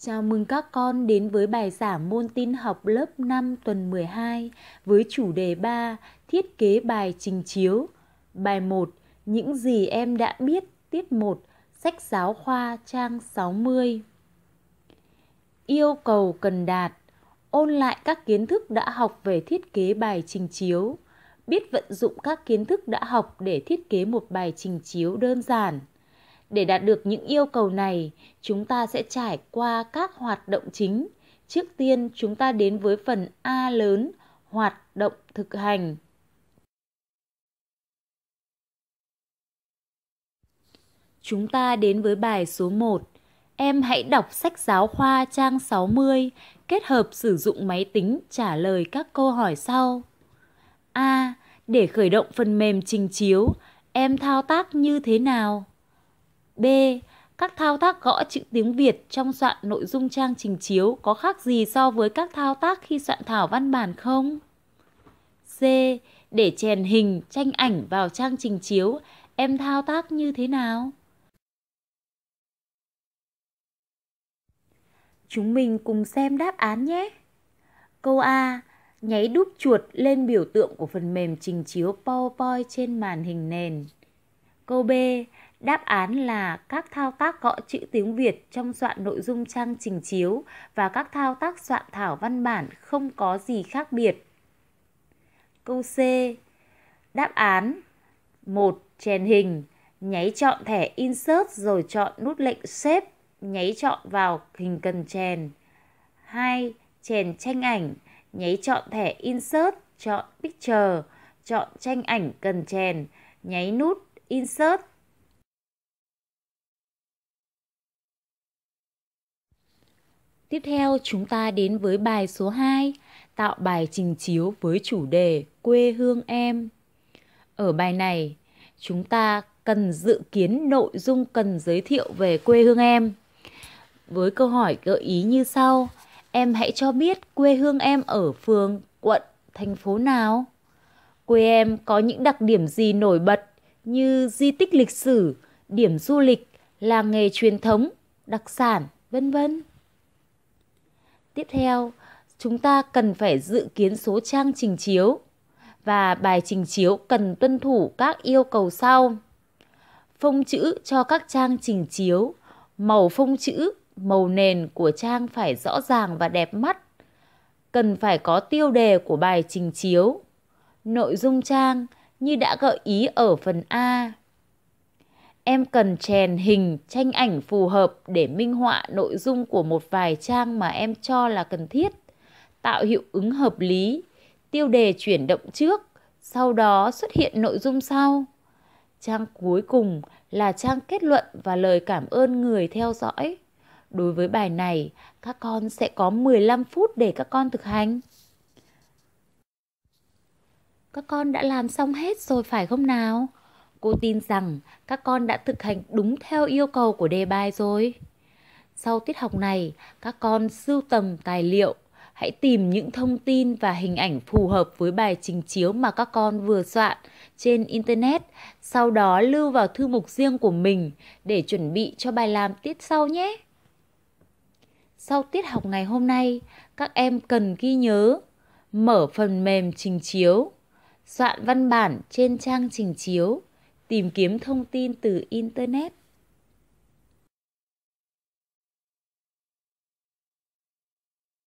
Chào mừng các con đến với bài giảng môn tin học lớp 5 tuần 12 với chủ đề 3 Thiết kế bài trình chiếu. Bài 1 Những gì em đã biết tiết 1 Sách giáo khoa trang 60 Yêu cầu cần đạt Ôn lại các kiến thức đã học về thiết kế bài trình chiếu Biết vận dụng các kiến thức đã học để thiết kế một bài trình chiếu đơn giản – để đạt được những yêu cầu này, chúng ta sẽ trải qua các hoạt động chính. Trước tiên, chúng ta đến với phần A lớn, hoạt động thực hành. Chúng ta đến với bài số 1. Em hãy đọc sách giáo khoa trang 60, kết hợp sử dụng máy tính trả lời các câu hỏi sau. A. Để khởi động phần mềm trình chiếu, em thao tác như thế nào? B. Các thao tác gõ chữ tiếng Việt trong soạn nội dung trang trình chiếu có khác gì so với các thao tác khi soạn thảo văn bản không? C. Để chèn hình, tranh ảnh vào trang trình chiếu, em thao tác như thế nào? Chúng mình cùng xem đáp án nhé. Câu A. Nháy đúp chuột lên biểu tượng của phần mềm trình chiếu PowerPoint trên màn hình nền. Câu B. Đáp án là các thao tác gõ chữ tiếng Việt trong soạn nội dung trang trình chiếu và các thao tác soạn thảo văn bản không có gì khác biệt. Câu C. Đáp án 1. Chèn hình Nháy chọn thẻ Insert rồi chọn nút lệnh Shape, nháy chọn vào hình cần chèn. 2. Chèn tranh ảnh Nháy chọn thẻ Insert, chọn Picture, chọn tranh ảnh cần chèn, nháy nút Insert Tiếp theo chúng ta đến với bài số 2, tạo bài trình chiếu với chủ đề quê hương em. Ở bài này, chúng ta cần dự kiến nội dung cần giới thiệu về quê hương em. Với câu hỏi gợi ý như sau, em hãy cho biết quê hương em ở phường, quận, thành phố nào? Quê em có những đặc điểm gì nổi bật như di tích lịch sử, điểm du lịch, làng nghề truyền thống, đặc sản, vân vân. Tiếp theo, chúng ta cần phải dự kiến số trang trình chiếu và bài trình chiếu cần tuân thủ các yêu cầu sau. Phông chữ cho các trang trình chiếu, màu phông chữ, màu nền của trang phải rõ ràng và đẹp mắt. Cần phải có tiêu đề của bài trình chiếu. Nội dung trang như đã gợi ý ở phần A em cần chèn hình tranh ảnh phù hợp để minh họa nội dung của một vài trang mà em cho là cần thiết tạo hiệu ứng hợp lý tiêu đề chuyển động trước sau đó xuất hiện nội dung sau trang cuối cùng là trang kết luận và lời cảm ơn người theo dõi đối với bài này các con sẽ có 15 phút để các con thực hành các con đã làm xong hết rồi phải không nào Cô tin rằng các con đã thực hành đúng theo yêu cầu của đề bài rồi. Sau tiết học này, các con sưu tầm tài liệu, hãy tìm những thông tin và hình ảnh phù hợp với bài trình chiếu mà các con vừa soạn trên internet, sau đó lưu vào thư mục riêng của mình để chuẩn bị cho bài làm tiết sau nhé. Sau tiết học ngày hôm nay, các em cần ghi nhớ mở phần mềm trình chiếu, soạn văn bản trên trang trình chiếu tìm kiếm thông tin từ internet